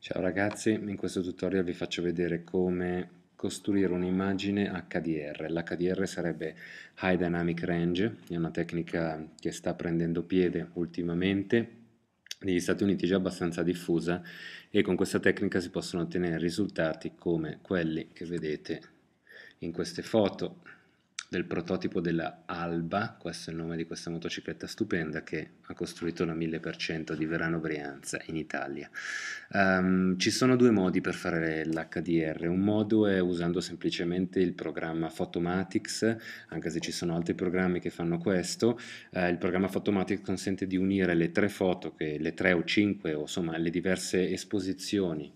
Ciao ragazzi, in questo tutorial vi faccio vedere come costruire un'immagine HDR. L'HDR sarebbe High Dynamic Range, è una tecnica che sta prendendo piede ultimamente negli Stati Uniti già abbastanza diffusa e con questa tecnica si possono ottenere risultati come quelli che vedete in queste foto del prototipo della Alba, questo è il nome di questa motocicletta stupenda che ha costruito la 1000% di Verano Brianza in Italia. Um, ci sono due modi per fare l'HDR, un modo è usando semplicemente il programma Photomatics, anche se ci sono altri programmi che fanno questo, uh, il programma Photomatics consente di unire le tre foto, che, le tre o cinque o insomma le diverse esposizioni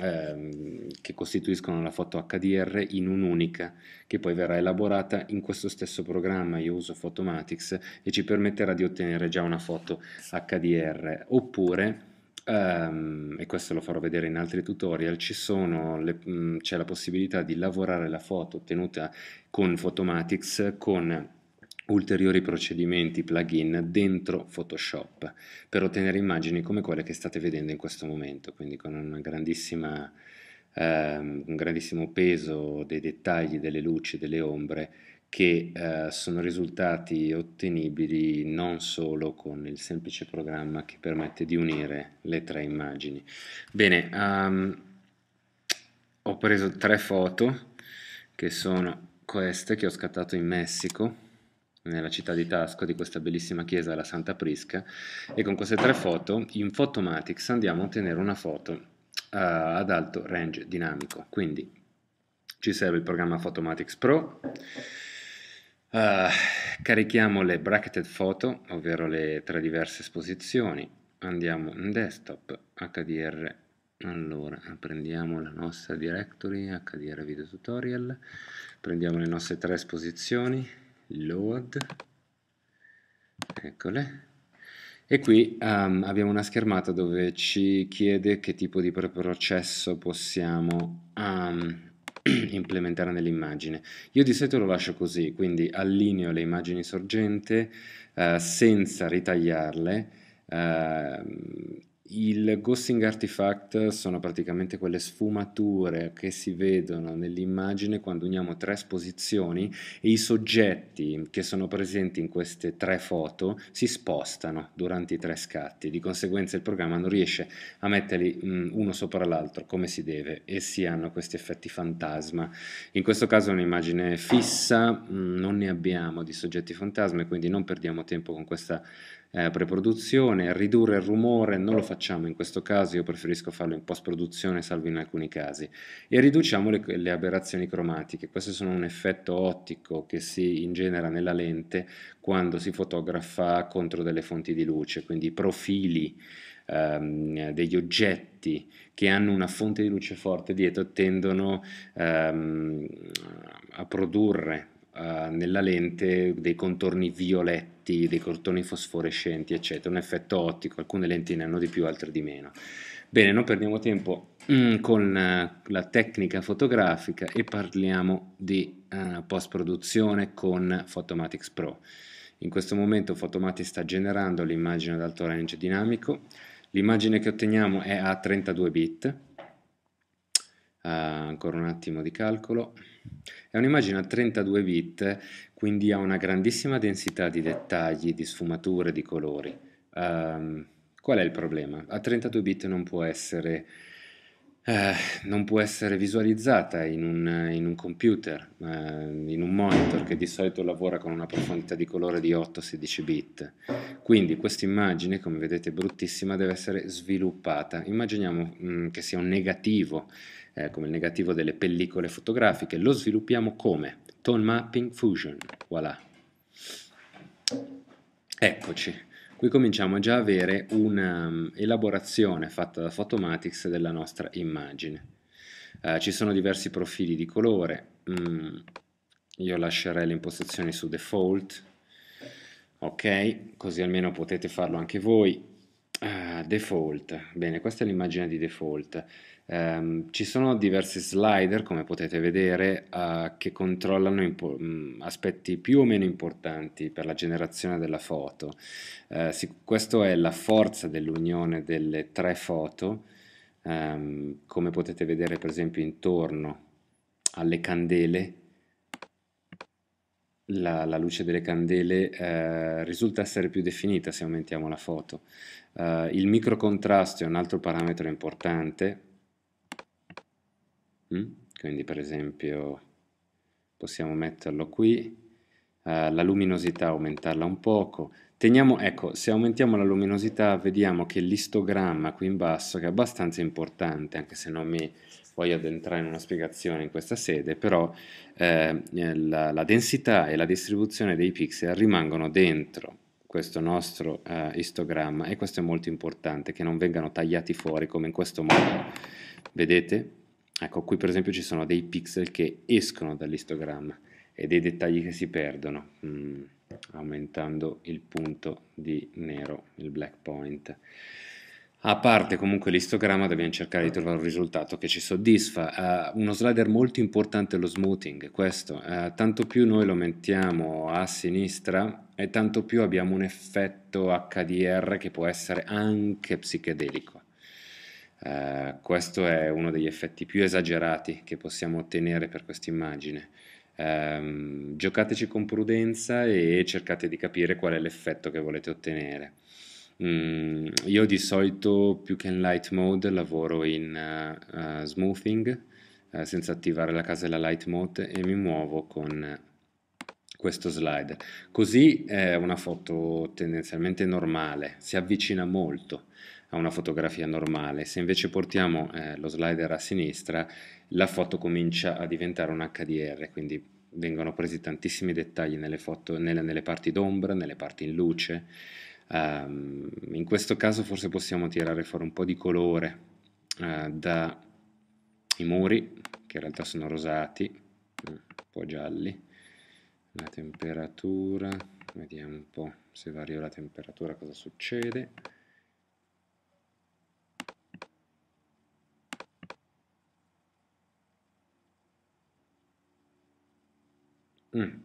ehm, che costituiscono la foto HDR in un'unica che poi verrà elaborata in questo stesso programma, io uso Photomatics e ci permetterà di ottenere già una foto HDR oppure Um, e questo lo farò vedere in altri tutorial, ci c'è la possibilità di lavorare la foto ottenuta con Photomatics con ulteriori procedimenti plugin dentro Photoshop per ottenere immagini come quelle che state vedendo in questo momento, quindi con una grandissima Um, un grandissimo peso dei dettagli, delle luci, delle ombre che uh, sono risultati ottenibili non solo con il semplice programma che permette di unire le tre immagini. Bene, um, ho preso tre foto che sono queste che ho scattato in Messico nella città di Tasco di questa bellissima chiesa, la Santa Prisca, e con queste tre foto in Photomatics andiamo a ottenere una foto uh, ad alto range dinamico. Quindi ci serve il programma Photomatics Pro, uh, carichiamo le bracketed photo, ovvero le tre diverse esposizioni, andiamo in desktop, HDR, allora prendiamo la nostra directory HDR video tutorial, prendiamo le nostre tre esposizioni, load eccole e qui um, abbiamo una schermata dove ci chiede che tipo di processo possiamo um, implementare nell'immagine. Io di solito lo lascio così, quindi allineo le immagini sorgente eh, senza ritagliarle eh, il ghosting artifact sono praticamente quelle sfumature che si vedono nell'immagine quando uniamo tre esposizioni e i soggetti che sono presenti in queste tre foto si spostano durante i tre scatti, di conseguenza il programma non riesce a metterli mm, uno sopra l'altro come si deve e si hanno questi effetti fantasma. In questo caso è un'immagine fissa, mm, non ne abbiamo di soggetti fantasma e quindi non perdiamo tempo con questa eh, preproduzione, ridurre il rumore non lo facciamo in questo caso, io preferisco farlo in post produzione salvo in alcuni casi e riduciamo le, le aberrazioni cromatiche, Questo sono un effetto ottico che si ingenera nella lente quando si fotografa contro delle fonti di luce, quindi profili ehm, degli oggetti che hanno una fonte di luce forte dietro tendono ehm, a produrre eh, nella lente dei contorni violetti, dei contorni fosforescenti, eccetera, un effetto ottico, alcune lenti ne hanno di più, altre di meno. Bene, non perdiamo tempo mm, con eh, la tecnica fotografica e parliamo di eh, post produzione con Photomatix Pro. In questo momento Photomatix sta generando l'immagine ad alto range dinamico, l'immagine che otteniamo è a 32 bit, Uh, ancora un attimo di calcolo è un'immagine a 32 bit, quindi ha una grandissima densità di dettagli, di sfumature, di colori. Um, qual è il problema? A 32 bit non può essere, eh, non può essere visualizzata in un, in un computer, eh, in un monitor che di solito lavora con una profondità di colore di 8-16 bit. Quindi questa immagine, come vedete bruttissima, deve essere sviluppata. Immaginiamo mh, mm, che sia un negativo eh, come il negativo delle pellicole fotografiche. Lo sviluppiamo come? Tone Mapping Fusion, voilà. Eccoci, qui cominciamo già a avere un'elaborazione mm, um, fatta da Photomatics della nostra immagine. Uh, ci sono diversi profili di colore, mm, io lascerei le impostazioni su default, ok, così almeno potete farlo anche voi Ah, default, bene, questa è l'immagine di default. Um, ci sono diversi slider, come potete vedere, uh, che controllano mm, aspetti più o meno importanti per la generazione della foto. Uh, eh, questa è la forza dell'unione delle tre foto, um, come potete vedere per esempio intorno alle candele la, la, luce delle candele eh, risulta essere più definita se aumentiamo la foto. Eh, il microcontrasto è un altro parametro importante, mm? quindi per esempio possiamo metterlo qui, eh, la luminosità aumentarla un poco. Teniamo, ecco, se aumentiamo la luminosità vediamo che l'istogramma qui in basso, che è abbastanza importante, anche se non mi poi addentrare in una spiegazione in questa sede, però eh, la, la, densità e la distribuzione dei pixel rimangono dentro questo nostro eh, istogramma e questo è molto importante, che non vengano tagliati fuori come in questo modo. Vedete? Ecco, qui per esempio ci sono dei pixel che escono dall'istogramma e dei dettagli che si perdono, mm, aumentando il punto di nero, il black point. A parte comunque l'istogramma dobbiamo cercare di certo. trovare un risultato che ci soddisfa. Uh, uno slider molto importante è lo smoothing, questo. Uh, tanto più noi lo mettiamo a sinistra e tanto più abbiamo un effetto HDR che può essere anche psichedelico. Uh, questo è uno degli effetti più esagerati che possiamo ottenere per questa immagine. Um, giocateci con prudenza e cercate di capire qual è l'effetto che volete ottenere. Mm, io di solito più che in light mode lavoro in uh, uh, smoothing uh, senza attivare la casella light mode e mi muovo con questo slider. Così è una foto tendenzialmente normale, si avvicina molto a una fotografia normale. Se invece portiamo eh, lo slider a sinistra, la foto comincia a diventare un HDR, quindi vengono presi tantissimi dettagli nelle, foto, nelle, nelle parti d'ombra, nelle parti in luce Um, in questo caso forse possiamo tirare fuori un po' di colore uh, eh, dai muri, che in realtà sono rosati, un po' gialli, la temperatura, vediamo un po' se vario la temperatura cosa succede. Mm.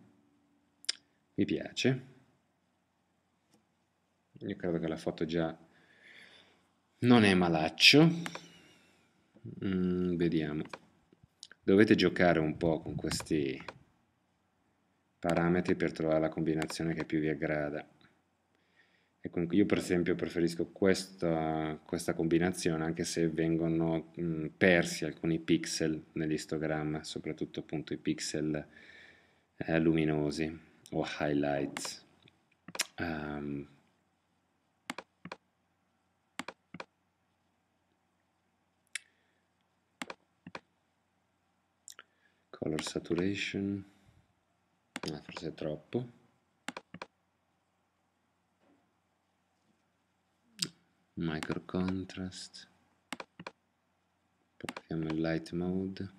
Mi piace io credo che la foto già non è malaccio mm, vediamo dovete giocare un po' con questi parametri per trovare la combinazione che più vi aggrada io per esempio preferisco questa, questa combinazione anche se vengono mm, persi alcuni pixel nell'istogramma soprattutto appunto i pixel eh, luminosi o highlights um, color saturation no, forse è troppo micro contrast proviamo il light mode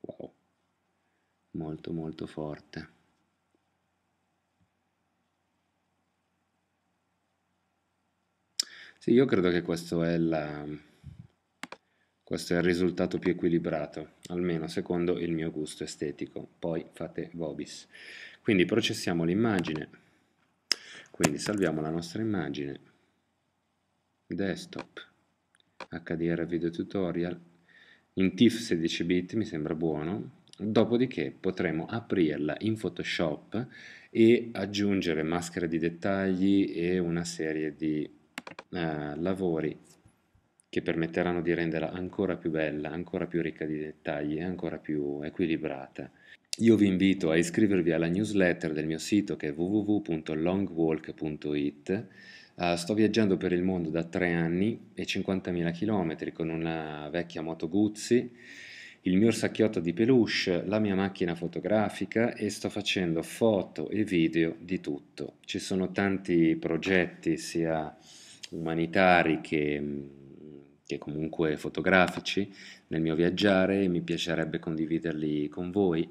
wow molto molto forte sì io credo che questo è la questo è il risultato più equilibrato, almeno secondo il mio gusto estetico, poi fate vobis. Quindi processiamo l'immagine, quindi salviamo la nostra immagine, desktop, HDR video tutorial, in TIFF 16 bit mi sembra buono, dopodiché potremo aprirla in Photoshop e aggiungere maschere di dettagli e una serie di eh, lavori che permetteranno di renderla ancora più bella, ancora più ricca di dettagli e ancora più equilibrata. Io vi invito a iscrivervi alla newsletter del mio sito che è www.longwalk.it. Uh, ah, sto viaggiando per il mondo da 3 anni e 50.000 km con una vecchia moto Guzzi, il mio sacchiotto di peluche, la mia macchina fotografica e sto facendo foto e video di tutto. Ci sono tanti progetti sia umanitari che che comunque fotografici nel mio viaggiare e mi piacerebbe condividerli con voi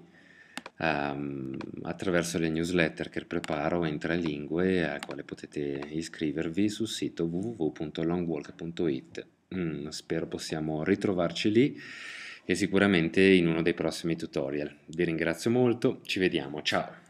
um, attraverso le newsletter che preparo in tre lingue a quale potete iscrivervi sul sito www.longwalk.it. Mm, spero possiamo ritrovarci lì e sicuramente in uno dei prossimi tutorial. Vi ringrazio molto, ci vediamo, ciao!